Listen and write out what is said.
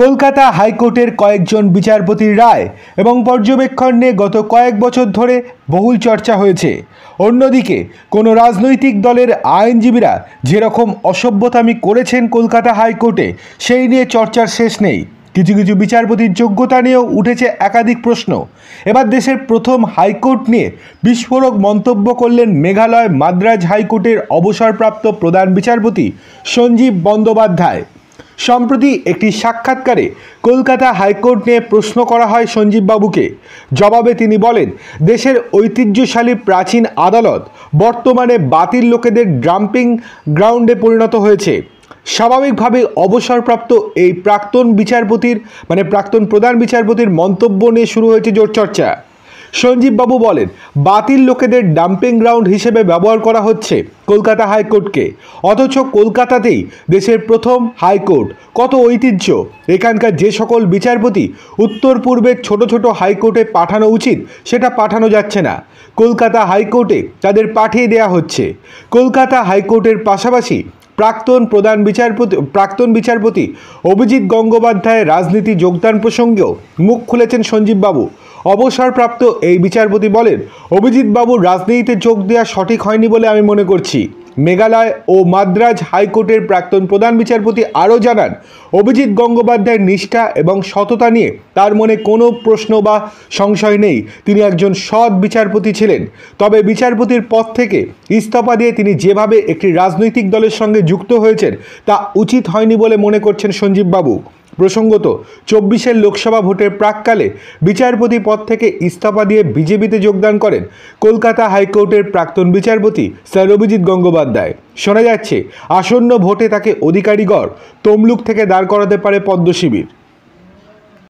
কলকাতা হাইকোর্টের কয়েকজন বিচারপতির রায় এবং পর্যবেক্ষণ নিয়ে গত কয়েক বছর ধরে বহুল চর্চা হয়েছে অন্যদিকে কোনো রাজনৈতিক দলের আইনজীবীরা যেরকম অসভ্যতামি করেছেন কলকাতা হাইকোর্টে সেই নিয়ে চর্চার শেষ নেই কিছু কিছু বিচারপতির যোগ্যতা নিয়েও উঠেছে একাধিক প্রশ্ন এবার দেশের প্রথম হাইকোর্ট নিয়ে বিস্ফোরক মন্তব্য করলেন মেঘালয় মাদ্রাজ হাইকোর্টের অবসরপ্রাপ্ত প্রধান বিচারপতি সঞ্জীব বন্দ্যোপাধ্যায় সম্প্রতি একটি সাক্ষাৎকারে কলকাতা হাইকোর্ট নিয়ে প্রশ্ন করা হয় সঞ্জীববাবুকে জবাবে তিনি বলেন দেশের ঐতিহ্যশালী প্রাচীন আদালত বর্তমানে বাতিল লোকেদের ড্রাম্পিং গ্রাউন্ডে পরিণত হয়েছে স্বাভাবিকভাবে অবসরপ্রাপ্ত এই প্রাক্তন বিচারপতির মানে প্রাক্তন প্রধান বিচারপতির মন্তব্য নিয়ে শুরু হয়েছে জোর চর্চা সঞ্জীববাবু বলেন বাতিল লোকেদের ডাম্পিং গ্রাউন্ড হিসেবে ব্যবহার করা হচ্ছে কলকাতা হাইকোর্টকে অথচ কলকাতাতেই দেশের প্রথম হাইকোর্ট কত ঐতিহ্য এখানকার যে সকল বিচারপতি উত্তর পূর্বের ছোট ছোট হাইকোর্টে পাঠানো উচিত সেটা পাঠানো যাচ্ছে না কলকাতা হাইকোর্টে তাদের পাঠিয়ে দেয়া হচ্ছে কলকাতা হাইকোর্টের পাশাপাশি প্রাক্তন প্রধান বিচারপতি প্রাক্তন বিচারপতি অভিজিৎ গঙ্গোপাধ্যায়ের রাজনীতি যোগদান প্রসঙ্গেও মুখ খুলেছেন সঞ্জীববাবু অবসরপ্রাপ্ত এই বিচারপতি বলেন অভিজিৎ রাজনীতিতে যোগ দেওয়া সঠিক হয়নি বলে আমি মনে করছি মেঘালয় ও মাদ্রাজ হাইকোর্টের প্রাক্তন প্রধান বিচারপতি আরও জানান অভিজিৎ গঙ্গোপাধ্যায়ের নিষ্ঠা এবং সততা নিয়ে তার মনে কোনো প্রশ্ন বা সংশয় নেই তিনি একজন সৎ বিচারপতি ছিলেন তবে বিচারপতির পদ থেকে ইস্তফা দিয়ে তিনি যেভাবে একটি রাজনৈতিক দলের সঙ্গে যুক্ত হয়েছেন তা উচিত হয়নি বলে মনে করছেন সঞ্জীববাবু প্রসঙ্গত চব্বিশের লোকসভা ভোটের প্রাককালে বিচারপতি পদ থেকে ইস্তফা দিয়ে বিজেপিতে যোগদান করেন কলকাতা হাইকোর্টের প্রাক্তন বিচারপতি স্যার অভিজিৎ গঙ্গোপাধ্যায় শোনা যাচ্ছে আসন্ন ভোটে তাকে অধিকারীগড় তমলুক থেকে দাঁড় করাতে পারে পদ্মশিবির